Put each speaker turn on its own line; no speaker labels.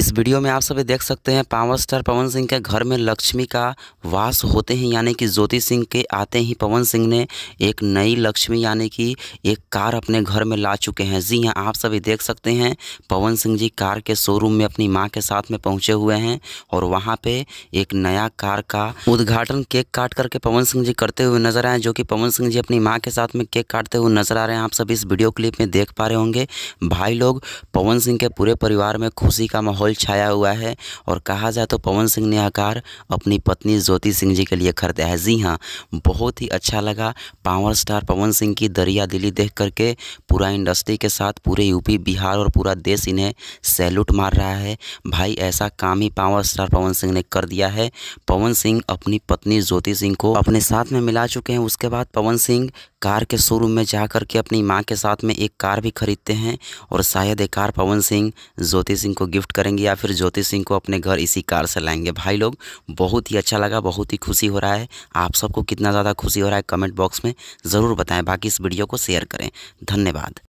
इस वीडियो में आप सभी देख सकते हैं पावर स्टार पवन सिंह के घर में लक्ष्मी का वास होते हैं यानी कि ज्योति सिंह के आते ही पवन सिंह ने एक नई लक्ष्मी यानी कि एक कार अपने घर में ला चुके हैं जी हां आप सभी देख सकते हैं पवन सिंह जी कार के शोरूम में अपनी मां के साथ में पहुंचे हुए हैं और वहां पे एक नया कार का उद्घाटन केक काट करके पवन सिंह जी करते हुए नजर आए जो कि पवन सिंह जी अपनी माँ के साथ में केक काटते हुए नजर आ रहे हैं आप सभी इस वीडियो क्लिप में देख पा रहे होंगे भाई लोग पवन सिंह के पूरे परिवार में खुशी का माहौल माहौल छाया हुआ है और कहा जाए तो पवन सिंह ने आकार अपनी पत्नी ज्योति सिंह जी के लिए खरीदा है जी हाँ बहुत ही अच्छा लगा पावर स्टार पवन सिंह की दरिया दिली देख करके पूरा इंडस्ट्री के साथ पूरे यूपी बिहार और पूरा देश इन्हें सैल्यूट मार रहा है भाई ऐसा काम ही पावर स्टार पवन सिंह ने कर दिया है पवन सिंह अपनी पत्नी ज्योति सिंह को अपने साथ में मिला चुके हैं उसके बाद पवन सिंह कार के शोरूम में जा कर के अपनी माँ के साथ में एक कार भी खरीदते हैं और शायद ये कार पवन सिंह ज्योति सिंह को गिफ्ट करेंगे या फिर ज्योति सिंह को अपने घर इसी कार से लाएंगे भाई लोग बहुत ही अच्छा लगा बहुत ही खुशी हो रहा है आप सबको कितना ज़्यादा खुशी हो रहा है कमेंट बॉक्स में ज़रूर बताएँ बाकी इस वीडियो को शेयर करें धन्यवाद